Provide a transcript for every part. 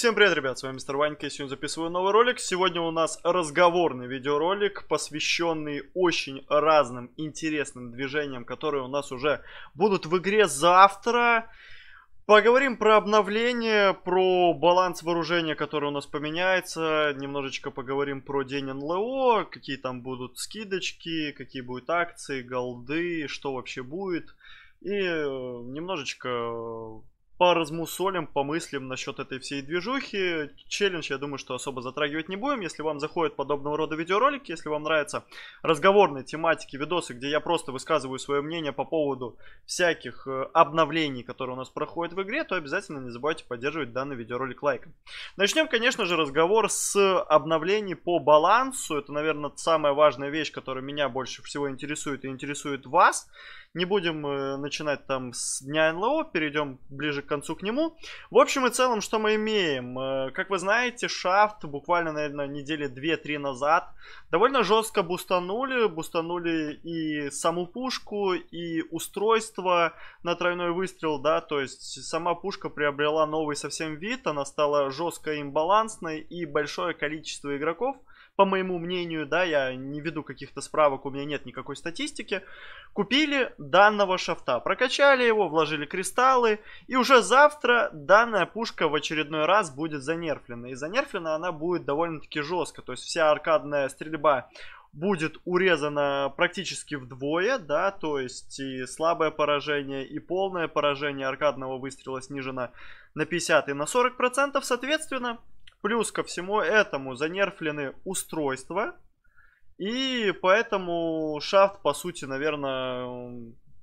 Всем привет, ребят, с вами Мистер Ванька, я сегодня записываю новый ролик. Сегодня у нас разговорный видеоролик, посвященный очень разным интересным движениям, которые у нас уже будут в игре завтра. Поговорим про обновление, про баланс вооружения, который у нас поменяется. Немножечко поговорим про день НЛО, какие там будут скидочки, какие будут акции, голды, что вообще будет. И э, немножечко поразмусолим, помыслим насчет этой всей движухи. Челлендж, я думаю, что особо затрагивать не будем. Если вам заходят подобного рода видеоролики, если вам нравятся разговорные тематики, видосы, где я просто высказываю свое мнение по поводу всяких э, обновлений, которые у нас проходят в игре, то обязательно не забывайте поддерживать данный видеоролик лайком. Начнем, конечно же, разговор с обновлений по балансу. Это, наверное, самая важная вещь, которая меня больше всего интересует и интересует вас. Не будем э, начинать там с дня НЛО, перейдем ближе к концу к нему. В общем и целом, что мы имеем? Э, как вы знаете, Шафт буквально, наверное, недели 2-3 назад довольно жестко бустанули. Бустанули и саму пушку, и устройство на тройной выстрел, да, то есть сама пушка приобрела новый совсем вид, она стала жестко имбалансной и большое количество игроков – по моему мнению, да, я не веду каких-то справок, у меня нет никакой статистики, купили данного шафта, прокачали его, вложили кристаллы, и уже завтра данная пушка в очередной раз будет занерфлена. И занерфлена она будет довольно-таки жестко, то есть вся аркадная стрельба будет урезана практически вдвое, да, то есть и слабое поражение, и полное поражение аркадного выстрела снижено на 50 и на 40%, соответственно, Плюс ко всему этому занерфлены устройства. И поэтому шафт, по сути, наверное,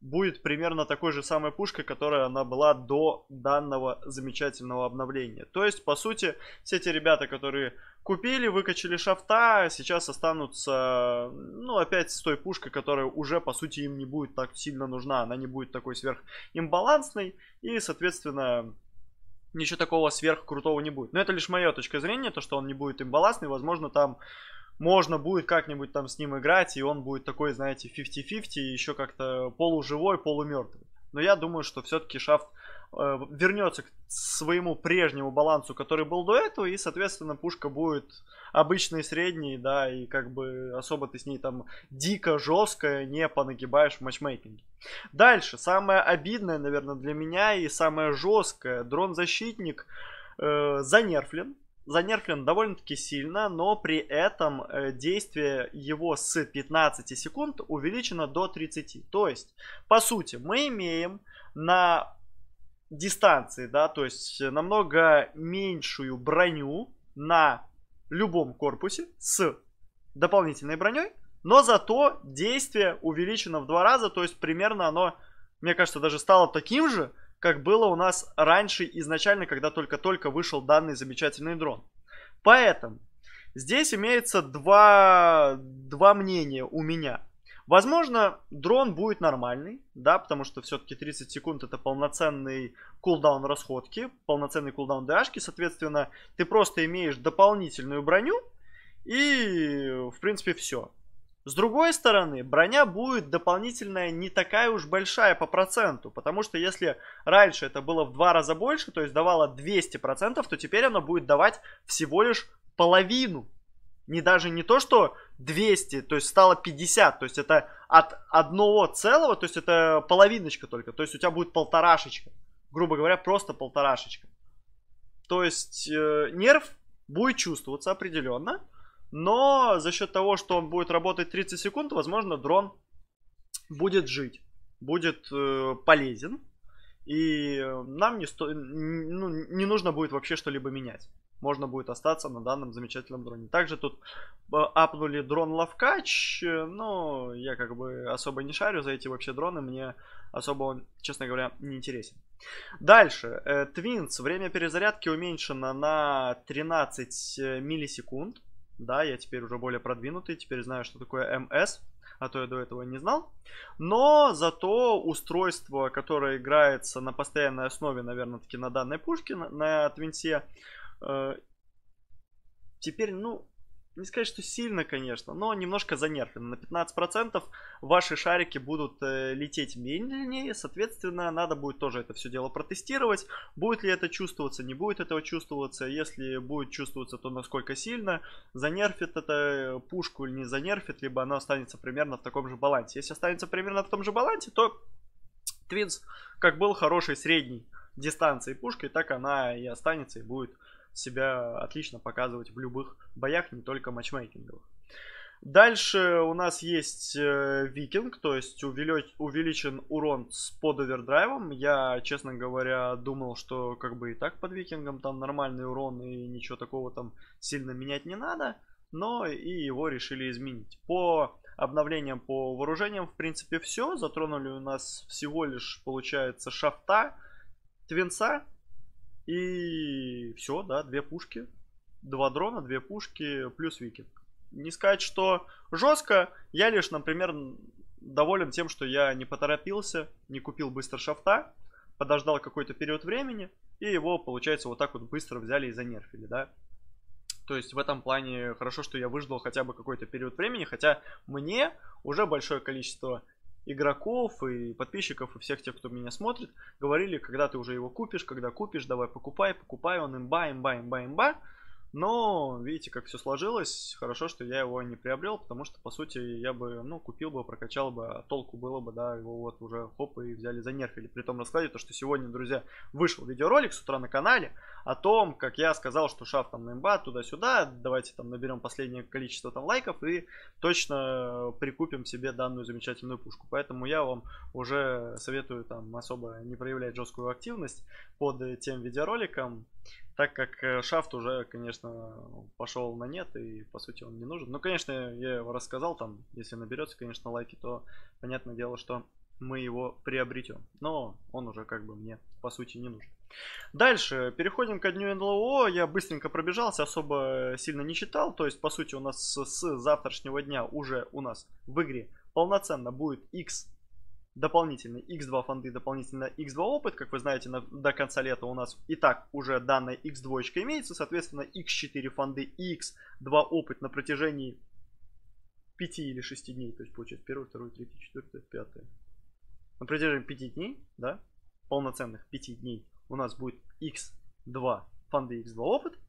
будет примерно такой же самой пушкой, которая она была до данного замечательного обновления. То есть, по сути, все те ребята, которые купили, выкачали шафта, сейчас останутся, ну, опять с той пушкой, которая уже, по сути, им не будет так сильно нужна. Она не будет такой сверх имбалансной. И, соответственно, ничего такого сверхкрутого не будет. Но это лишь моя точка зрения, то, что он не будет им балластный, возможно, там можно будет как-нибудь там с ним играть, и он будет такой, знаете, 50-50, еще как-то полуживой, полумертвый. Но я думаю, что все-таки Шафт Э, вернется к своему прежнему балансу, который был до этого, и, соответственно, пушка будет обычной средней, да, и как бы особо ты с ней там дико жесткая не понагибаешь в матчмейкинге. Дальше, самое обидное, наверное, для меня и самое жесткое, дрон-защитник э, занерфлен, занерфлен довольно-таки сильно, но при этом э, действие его с 15 секунд увеличено до 30. То есть, по сути, мы имеем на дистанции, да, то есть намного меньшую броню на любом корпусе с дополнительной броней, но зато действие увеличено в два раза, то есть примерно оно, мне кажется, даже стало таким же, как было у нас раньше изначально, когда только-только вышел данный замечательный дрон. Поэтому здесь имеется два, два мнения у меня. Возможно, дрон будет нормальный, да, потому что все-таки 30 секунд это полноценный кулдаун расходки, полноценный кулдаун ДАшки, соответственно, ты просто имеешь дополнительную броню и, в принципе, все. С другой стороны, броня будет дополнительная не такая уж большая по проценту, потому что если раньше это было в два раза больше, то есть давало 200%, то теперь она будет давать всего лишь половину не даже не то, что 200, то есть стало 50, то есть это от одного целого, то есть это половиночка только, то есть у тебя будет полторашечка, грубо говоря, просто полторашечка. То есть э, нерв будет чувствоваться определенно, но за счет того, что он будет работать 30 секунд, возможно, дрон будет жить, будет э, полезен, и э, нам не, сто... ну, не нужно будет вообще что-либо менять можно будет остаться на данном замечательном дроне. Также тут э, апнули дрон Лавкач, э, но я как бы особо не шарю за эти вообще дроны, мне особо он, честно говоря, не интересен. Дальше, э, Твинс, время перезарядки уменьшено на 13 миллисекунд, да, я теперь уже более продвинутый, теперь знаю, что такое МС, а то я до этого не знал. Но зато устройство, которое играется на постоянной основе, наверное, таки на данной пушке, на, на Твинсе, Э, теперь, ну, не сказать, что сильно, конечно, но немножко занервлено. На 15% ваши шарики будут э, лететь медленнее, соответственно, надо будет тоже это все дело протестировать. Будет ли это чувствоваться, не будет этого чувствоваться. Если будет чувствоваться, то насколько сильно. Занерфит это э, пушку или не занерфит, либо она останется примерно в таком же балансе. Если останется примерно в том же балансе, то Твинс как был хороший средний дистанции пушкой, так она и останется и будет себя отлично показывать в любых боях, не только матчмейкинговых. Дальше у нас есть э, Викинг, то есть увелич, увеличен урон с под овердрайвом. Я, честно говоря, думал, что как бы и так под Викингом там нормальный урон и ничего такого там сильно менять не надо. Но и его решили изменить. По обновлениям, по вооружениям, в принципе, все. Затронули у нас всего лишь, получается, шафта, твинца и все, да, две пушки. Два дрона, две пушки, плюс викинг. Не сказать, что жестко. Я лишь, например, доволен тем, что я не поторопился, не купил быстро шафта, подождал какой-то период времени, и его, получается, вот так вот быстро взяли и занерфили, да. То есть в этом плане хорошо, что я выждал хотя бы какой-то период времени, хотя мне уже большое количество игроков и подписчиков и всех тех, кто меня смотрит, говорили, когда ты уже его купишь, когда купишь, давай покупай, покупай, он имба, имба, имба, имба. Но, видите, как все сложилось. Хорошо, что я его не приобрел, потому что, по сути, я бы, ну, купил бы, прокачал бы, а толку было бы, да, его вот уже хоп и взяли за нерфили. При том раскладе, то, что сегодня, друзья, вышел видеоролик с утра на канале о том, как я сказал, что шаф там на имба, туда-сюда, давайте там наберем последнее количество там лайков и точно прикупим себе данную замечательную пушку. Поэтому я вам уже советую там особо не проявлять жесткую активность под э, тем видеороликом так как э, шафт уже, конечно, пошел на нет, и по сути он не нужен. Ну, конечно, я его рассказал, там, если наберется, конечно, лайки, то понятное дело, что мы его приобретем. Но он уже как бы мне по сути не нужен. Дальше, переходим к дню НЛО. Я быстренько пробежался, особо э, сильно не читал. То есть, по сути, у нас с завтрашнего дня уже у нас в игре полноценно будет X дополнительно x2 фонды, дополнительно x2 опыт. Как вы знаете, на, до конца лета у нас и так уже данная x2 имеется. Соответственно, x4 фонды и x2 опыт на протяжении 5 или 6 дней. То есть получается 1, 2, 3, 4, 5. На протяжении 5 дней, да, полноценных 5 дней у нас будет x2 фонды x2 опыт.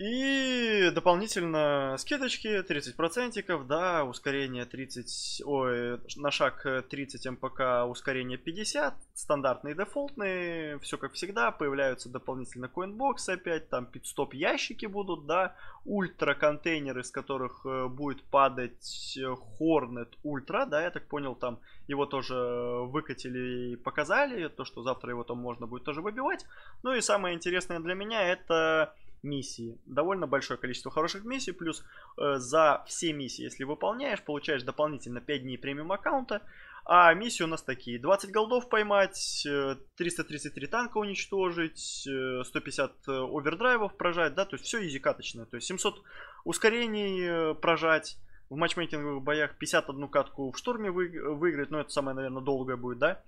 И дополнительно скидочки 30%, да, ускорение 30, ой, на шаг 30 МПК, ускорение 50, стандартные дефолтные, все как всегда, появляются дополнительно коинбоксы опять, там пидстоп ящики будут, да, ультра контейнеры, из которых э, будет падать Hornet Ультра, да, я так понял, там его тоже выкатили и показали, то, что завтра его там можно будет тоже выбивать. Ну и самое интересное для меня это миссии. Довольно большое количество хороших миссий, плюс э, за все миссии, если выполняешь, получаешь дополнительно 5 дней премиум аккаунта. А миссии у нас такие. 20 голдов поймать, 333 э, танка уничтожить, 150 э, э, овердрайвов прожать, да, то есть все изи-каточное. То есть 700 ускорений прожать, в матчмейкинговых боях 51 катку в штурме вы, выиграть, но это самое, наверное, долгое будет, да.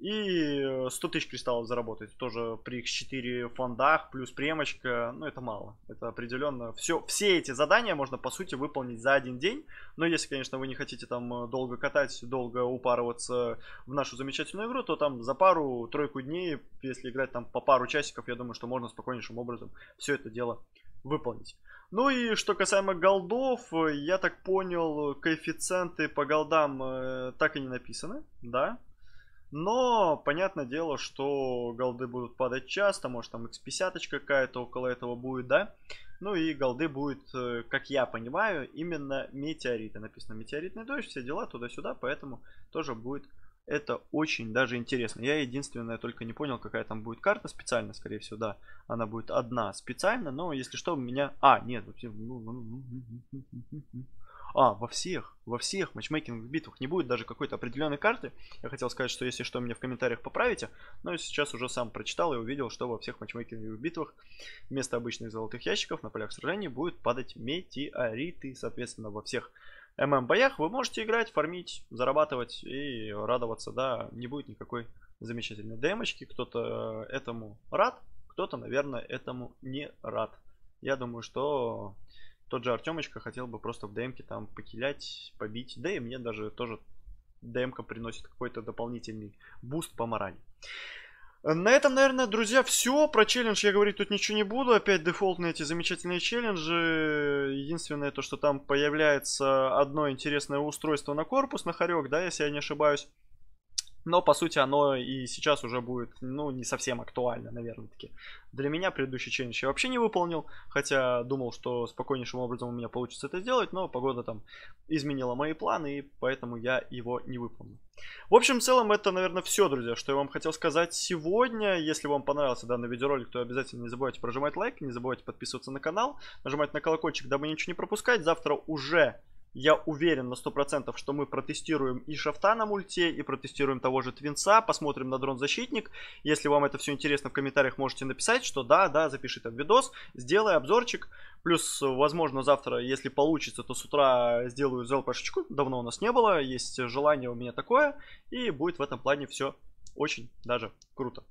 И 100 э, тысяч кристаллов заработать тоже при X4 фондах, плюс премочка, ну это мало. Это определенно все, все эти задания можно по сути выполнить за один день. Но если, конечно, вы не хотите там э, долго катать, долго упарываться в нашу замечательную игру, то там за пару-тройку дней, если играть там по пару часиков, я думаю, что можно спокойнейшим образом все это дело выполнить. Ну и что касаемо голдов, э, я так понял, коэффициенты по голдам так и не написаны, да, но, понятное дело, что голды будут падать часто, может там x50 какая-то около этого будет, да? Ну и голды будет, э, как я понимаю, именно метеориты. Написано метеоритный дождь, все дела туда-сюда, поэтому тоже будет это очень даже интересно. Я единственное только не понял, какая там будет карта специально, скорее всего, да. Она будет одна специально, но если что, у меня... А, нет. А, во всех, во всех матчмейкинг битвах не будет даже какой-то определенной карты. Я хотел сказать, что если что, меня в комментариях поправите. Но сейчас уже сам прочитал и увидел, что во всех матчмейкинг битвах вместо обычных золотых ящиков на полях сражений будет падать метеориты. Соответственно, во всех ММ-боях вы можете играть, фармить, зарабатывать и радоваться, да, не будет никакой замечательной демочки. Кто-то этому рад, кто-то, наверное, этому не рад. Я думаю, что тот же Артемочка хотел бы просто в демке там покилять, побить. Да и мне даже тоже демка приносит какой-то дополнительный буст по морали. На этом, наверное, друзья, все. Про челлендж я говорить тут ничего не буду. Опять дефолтные эти замечательные челленджи. Единственное то, что там появляется одно интересное устройство на корпус, на хорек, да, если я не ошибаюсь. Но, по сути, оно и сейчас уже будет, ну, не совсем актуально, наверное-таки. Для меня предыдущий челлендж я вообще не выполнил, хотя думал, что спокойнейшим образом у меня получится это сделать, но погода там изменила мои планы, и поэтому я его не выполнил. В общем, в целом, это, наверное, все, друзья, что я вам хотел сказать сегодня. Если вам понравился данный видеоролик, то обязательно не забывайте прожимать лайк, не забывайте подписываться на канал, нажимать на колокольчик, дабы ничего не пропускать. Завтра уже я уверен на 100%, что мы протестируем и шафта на мульте, и протестируем того же Твинца, посмотрим на дрон-защитник. Если вам это все интересно, в комментариях можете написать, что да, да, запиши там видос, сделай обзорчик. Плюс, возможно, завтра, если получится, то с утра сделаю зелпашечку. Давно у нас не было, есть желание у меня такое. И будет в этом плане все очень даже круто.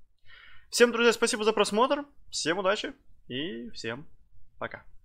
Всем, друзья, спасибо за просмотр. Всем удачи и всем пока.